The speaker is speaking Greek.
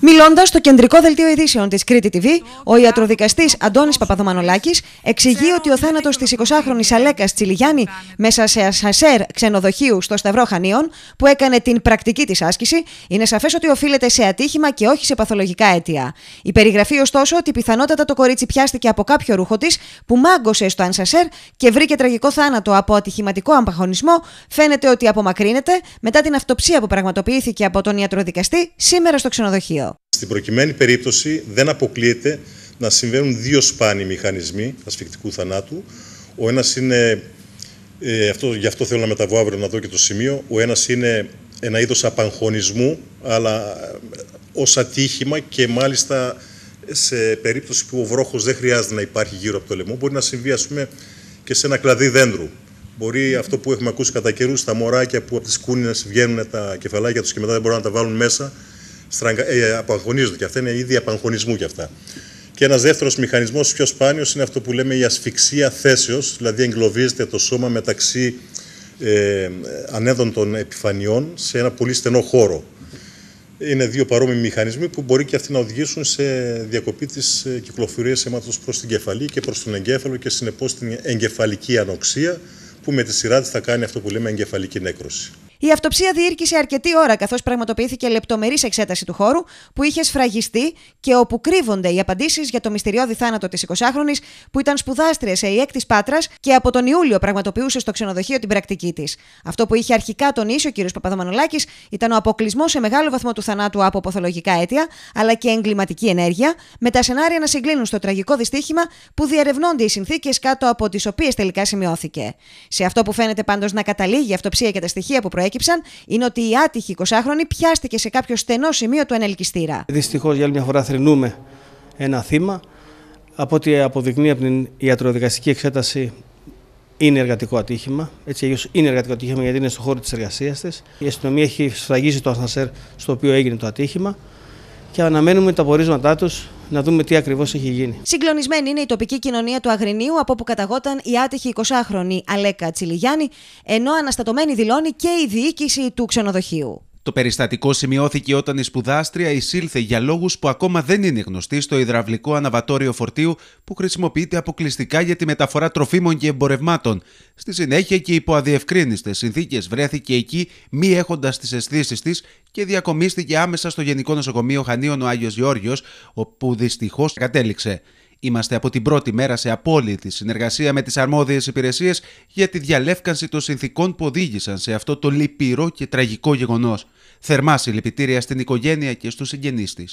Μιλώντας στο κεντρικό δελτίο ειδήσεων της Κρήτη TV, ο ιατροδικαστής Αντώνης Παπαδομανολάκης εξηγεί ότι ο θάνατος της 20χρονη Αλέκας Τσιλιγιάννη μέσα σε ασασέρ ξενοδοχείου στο Σταυρό Χανίων, που έκανε την πρακτική της άσκηση, είναι σαφές ότι οφείλεται σε ατύχημα και όχι σε παθολογικά αίτια. Η περιγραφή, ωστόσο, ότι πιθανότατα το κορίτσι πιάστηκε από κάποιο ρούχο της που μάγκωσε στο ανσασέρ και βρήκε τραγικό θάνατο από ατυχηματικό αμπαχωνισμό, φαίνεται ότι απομακρύνεται μετά την αυτοψία που πραγματοποιήθηκε από τον ιατροδικαστή σήμερα στο ξενοδοχείο. Στην προκειμένη περίπτωση δεν αποκλείεται να συμβαίνουν δύο σπάνιοι μηχανισμοί ασφυκτικού θανάτου. Ο ένας είναι, ε, αυτό, γι' αυτό θέλω να μεταβώ αύριο να δω και το σημείο, ο ένας είναι ένα είδος απαγχωνισμού, αλλά ε, ως ατύχημα και μάλιστα σε περίπτωση που ο βρόχος δεν χρειάζεται να υπάρχει γύρω από το λαιμό, μπορεί να συμβεί ας πούμε και σε ένα κλαδί δέντρου. Μπορεί αυτό που έχουμε ακούσει κατά καιρούς, τα μωράκια που από τις κούνινες βγαίνουν τα κεφαλάκια τους και μετά δεν μπορούν να τα βάλουν μέσα, στραγκα... ε, απαγωνίζονται και αυτά είναι ήδη απαγχωνισμού κι αυτά. Και ένας δεύτερος μηχανισμός, πιο σπάνιος, είναι αυτό που λέμε η ασφυξία θέσεως, δηλαδή εγκλωβίζεται το σώμα μεταξύ ε, ανέδων των επιφανειών σε ένα πολύ στενό χώρο. Είναι δύο παρόμοιοι μηχανισμοί που μπορεί και αυτοί να οδηγήσουν σε διακοπή της ε, κυκλοφορίας αίματος προς την κεφαλή και προς τον εγκέφαλο και συνεπώς την εγκεφαλική ανοξία, που με τη σειρά της θα κάνει αυτό που λέμε εγκεφαλική νέκρωση. Η αυτοψία διήρκησε αρκετή ώρα καθώς πραγματοποιήθηκε λεπτομερής εξέταση του χώρου που είχε σφραγιστεί και όπου κρύβονται οι απαντήσεις για το μυστηριώδη θάνατο της 20χρονη που ήταν σπουδάστριας σε ΙΕΚ τη Πάτρας και από τον Ιούλιο πραγματοποιούσε στο ξενοδοχείο την πρακτική της. Αυτό που είχε αρχικά τονίσει ο κ. Παπαδομανολάκη ήταν ο αποκλεισμό σε μεγάλο βαθμό του θανάτου από ποθολογικά αίτια αλλά και εγκληματική ενέργεια, με τα σενάρια να συγκλίνουν στο τραγικό δυστύχημα που διερευνώνται οι συνθήκες κάτω από τις οποίες τελικά σημειώθηκε. Σε αυτό που φαίνεται πάντως να καταλήγει η αυτοψία και τα στοιχεία που προέκυψαν προέκυψαν είναι ότι η άτυχη 20χρονη πιάστηκε σε κάποιο στενό σημείο του ενελκυστήρα. Δυστυχώς για άλλη μια φορά θρυνούμε ένα θύμα. Από ό,τι αποδεικνύει από την ιατροδικαστική εξέταση, είναι εργατικό ατύχημα. Έτσι, αλλιώς είναι εργατικό ατύχημα γιατί είναι στο χώρο της εργασίας της. Η αστυνομία έχει σφραγίσει το ασθενσέρ στο οποίο έγινε το ατύχημα και αναμένουμε τα πορίσματά τους να δούμε τι ακριβώς έχει γίνει. Συγκλονισμένη είναι η τοπική κοινωνία του Αγρινίου, από όπου καταγόταν η άτυχη 20χρονη Αλέκα Τσιλιγιάννη, ενώ αναστατωμένη δηλώνει και η διοίκηση του ξενοδοχείου. Το περιστατικό σημειώθηκε όταν η σπουδάστρια εισήλθε για λόγους που ακόμα δεν είναι γνωστοί στο υδραυλικό αναβατόριο φορτίου που χρησιμοποιείται αποκλειστικά για τη μεταφορά τροφίμων και εμπορευμάτων. Στη συνέχεια και υπό αδιευκρίνηστες συνθήκες, βρέθηκε εκεί μη έχοντας τις αισθήσεις της και διακομίστηκε άμεσα στο Γενικό Νοσοκομείο Χανίων ο Άγιος Γεώργιος, όπου δυστυχώς κατέληξε. Είμαστε από την πρώτη μέρα σε απόλυτη συνεργασία με τις αρμόδιες υπηρεσίες για τη διαλεύκανση των συνθήκων που οδήγησαν σε αυτό το λυπηρό και τραγικό γεγονός. Θερμά συλληπιτήρια στην οικογένεια και στους συγγενείς της.